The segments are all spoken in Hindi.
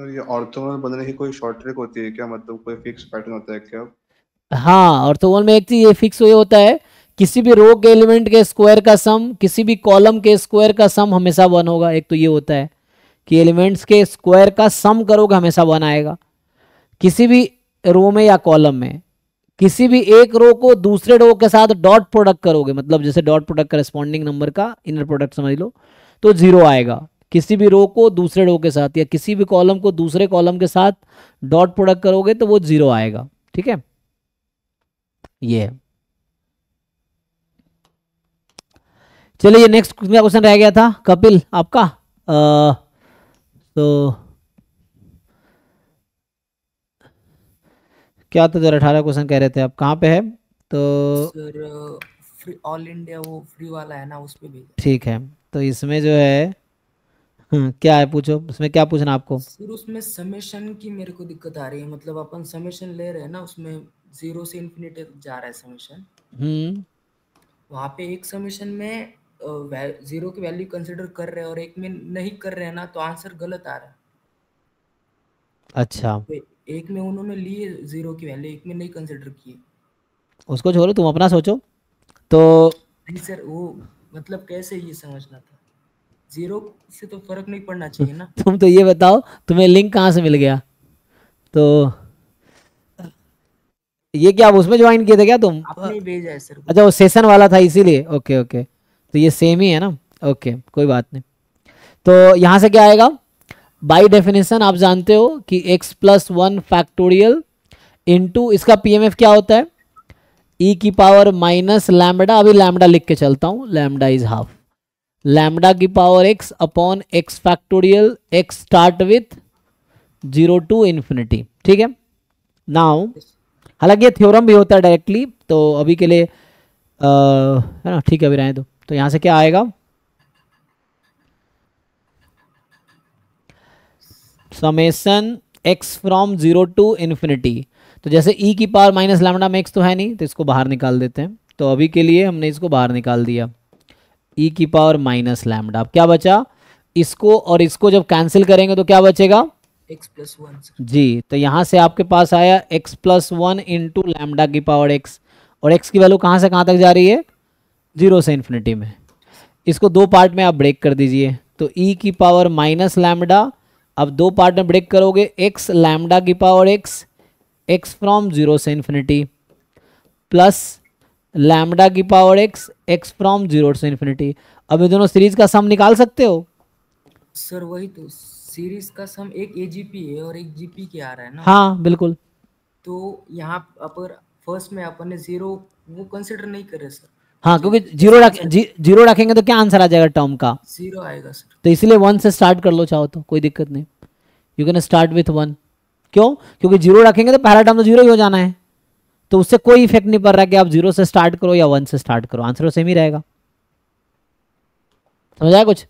सर ये ऑर्थोगोनल बनने की कोई शॉर्ट ट्रिक होती है क्या मतलब कोई फिक्स पैटर्न होता है क्या हाँ ऑर्थोगोनल में एक चीज ये फिक्स ये होता है किसी भी रो के एलिमेंट के स्क्वायर का सम किसी भी कॉलम के स्क्वायर का सम हमेशा वन होगा एक तो ये होता है कि एलिमेंट्स के स्क्वायर का सम करोगे हमेशा वन आएगा किसी भी रो में या कॉलम में किसी भी एक रो को दूसरे रो के साथ डॉट प्रोडक्ट करोगे मतलब जैसे डॉट प्रोडक्ट करस्पॉन्डिंग नंबर का इनर प्रोडक्ट समझ लो तो जीरो आएगा किसी भी रो को दूसरे रो के साथ या किसी भी कॉलम को दूसरे कॉलम के साथ डॉट प्रोडक्ट करोगे तो वो जीरो आएगा ठीक है ये चलिए ये नेक्स्ट क्वेश्चन रह गया था कपिल आपका आ, तो क्या था जरा अठारह क्वेश्चन कह रहे थे आप कहाँ पे है तो सर ऑल इंडिया वो फ्री वाला है ना उस पर भी ठीक है तो इसमें जो है हम्म, क्या है पूछो उसमें क्या पूछना आपको सर उसमें समेशन की मेरे को दिक्कत आ रही है मतलब अपन समेशन ले रहे हैं ना उसमें जीरो से इनफिनिटी तक जा रहा है समेशन हम्म वहाँ पे एक समेशन में जीरो की वैल्यू कंसीडर कर रहे हैं और एक में नहीं कर रहे हैं ना तो आंसर गलत आ रहा है अच्छा तो एक में उन्होंने लिए जीरो की वैल्यू एक में नहीं कंसिडर किए उसको छोड़ो तुम अपना सोचो तो नहीं सर वो मतलब कैसे ये समझना था जीरो से तो फर्क नहीं पड़ना चाहिए ना तुम तो ये बताओ तुम्हें लिंक कहाँ से मिल गया तो ये क्या आप उसमें ज्वाइन किए थे क्या तुम आपने भेजा है सर अच्छा वो सेशन वाला था इसीलिए ओके ओके तो ये सेम ही है ना ओके कोई बात नहीं तो यहाँ से क्या आएगा बाई डेफिनेशन आप जानते हो कि x plus one factorial into इसका एफ क्या होता है ई e की पावर माइनस लैमडा अभी लैमडा लिख के चलता हूँ लैमडा इज हाफ लैमडा की power x upon x factorial x start with zero to infinity ठीक है नाउ हालांकि ये थ्योरम भी होता है डायरेक्टली तो अभी के लिए है ना ठीक है अभी रहे दो तो यहां से क्या आएगा summation x from zero to infinity तो जैसे ई e की पावर माइनस लैमडा में एक्स तो है नहीं तो इसको बाहर निकाल देते हैं तो अभी के लिए हमने इसको बाहर निकाल दिया ई e की पावर माइनस लैमडा अब क्या बचा इसको और इसको जब कैंसिल करेंगे तो क्या बचेगा एक्स प्लस वन जी तो यहाँ से आपके पास आया x plus one into lambda की पावर एक्स और एक्स की वैल्यू कहाँ से कहाँ तक जा रही है जीरो से इन्फिनिटी में इसको दो पार्ट में आप ब्रेक कर दीजिए तो ई e की पावर माइनस लैमडा अब दो पार्ट में ब्रेक करोगे एक्स लैमडा की power x x from zero से इन्फिनिटी प्लस लैमडा की power x x from zero से इन्फिनिटी अब ये दोनों सीरीज का सम निकाल सकते हो सर वही तो सीरीज का सम एक एजीपी है और एक जीपी के आ रहा है ना हाँ बिल्कुल तो यहाँ अपर फर्स्ट में अपन ने जीरो वो कंसिडर नहीं करे सर हाँ क्योंकि जीरो रखे जीरो रखेंगे तो क्या आंसर आ जाएगा टर्म का जीरो आएगा सर तो इसलिए वन से स्टार्ट कर लो चाहो तो कोई दिक्कत नहीं you can start with one क्यों क्योंकि जीरो रखेंगे तो पहला टर्म तो जीरो ही हो जाना है तो उससे कोई इफेक्ट नहीं पड़ रहा कि आप जीरो से स्टार्ट करो या वन से स्टार्ट करो आंसर सेम तो ही रहेगा समझ आया कुछ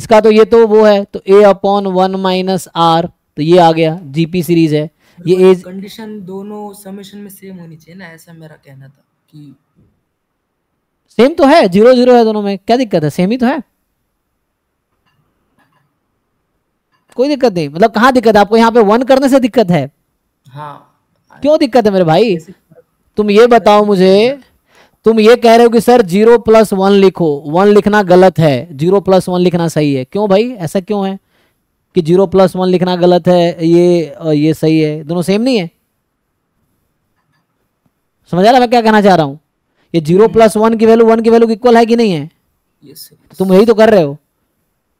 इसका तो ये तो वो है तो a upon one minus r तो ये आ गया जीपी सीरीज है ये एज कंडीशन दोनों समेशन में सेम होनी चाहिए ना ऐसा मेरा कहना था कि सेम तो है जीरो जीरो है दोनों में क्या दिक्कत है सेम ही तो है कोई दिक्कत नहीं मतलब कहाँ दिक्कत है आपको यहाँ पे वन करने से दिक्कत है हाँ क्यों दिक्कत है मेरे भाई तुम ये बताओ मुझे तुम ये कह रहे हो कि सर जीरो प्लस वन लिखो वन लिखना गलत है जीरो प्लस वन लिखना सही है क्यों भाई ऐसा क्यों है कि जीरो प्लस वन लिखना गलत है ये ये सही है दोनों सेम नहीं है समझ आ रहा मैं क्या कहना चाह रहा हूं ये जीरो हम्म। प्लस वन की वैल्यू वन की वैल्यू इक्वल है कि नहीं है yes, तो तुम यही तो कर रहे हो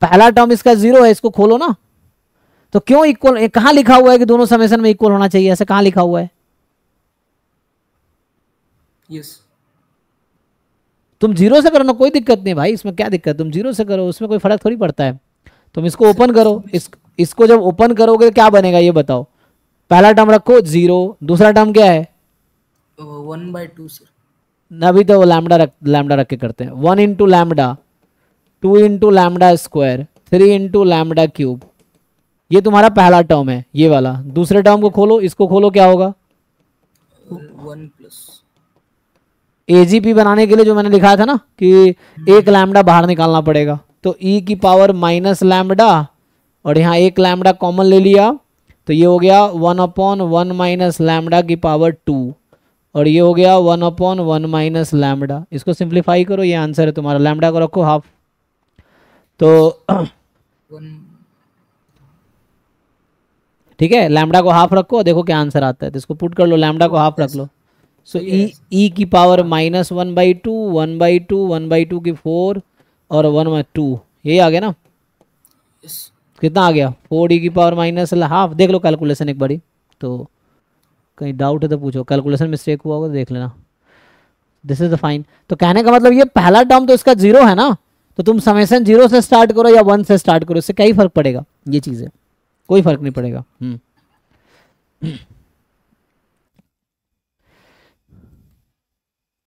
पहला टर्म इसका जीरो है इसको खोलो ना तो क्यों इक्वल कहां लिखा हुआ है कि दोनों समेसन में इक्वल होना चाहिए ऐसे कहां लिखा हुआ है yes. तुम जीरो से करो ना कोई दिक्कत नहीं भाई इसमें क्या दिक्कत तुम जीरो से करो उसमें कोई फर्क थोड़ी पड़ता है तुम इसको ओपन करो इस इसको जब ओपन करोगे क्या बनेगा ये बताओ पहला टर्म रखो जीरो दूसरा टर्म क्या है uh, अभी तो लैमडा रख लैमडा रख के करते हैं one into lambda two into lambda square three into lambda cube ये तुम्हारा पहला टर्म है ये वाला दूसरे टर्म को खोलो इसको खोलो क्या होगा वन uh, प्लस एजीपी बनाने के लिए जो मैंने लिखा था ना कि हम्म। एक लैमडा बाहर निकालना पड़ेगा तो ई e की पावर माइनस लैमडा और यहाँ एक लैमडा कॉमन ले लिया तो ये हो गया one upon one minus lambda की पावर टू और ये हो गया one upon one minus lambda इसको सिंप्लीफाई करो ये आंसर है तुम्हारा लैमडा को रखो हाफ तो ठीक है लैमडा को हाफ रखो देखो क्या आंसर आता है तो इसको पुट कर लो लैमडा को हाफ रख लो सो ई ई की power minus one by two one by two one by two की फोर और वन बाई टू यही आ गया ना yes. कितना आ गया फोर ई की पावर माइनस हाफ देख लो कैलकुलेशन एक बारी तो कहीं डाउट है तो पूछो कैलकुलेशन मिस्टेक हुआ होगा तो देख लेना दिस इज द फाइन तो कहने का मतलब ये पहला टर्म तो इसका जीरो है ना तो तुम समेसन जीरो से स्टार्ट करो या वन से स्टार्ट करो इससे क्या ही फर्क पड़ेगा ये चीज़ है कोई फर्क नहीं पड़ेगा हम्म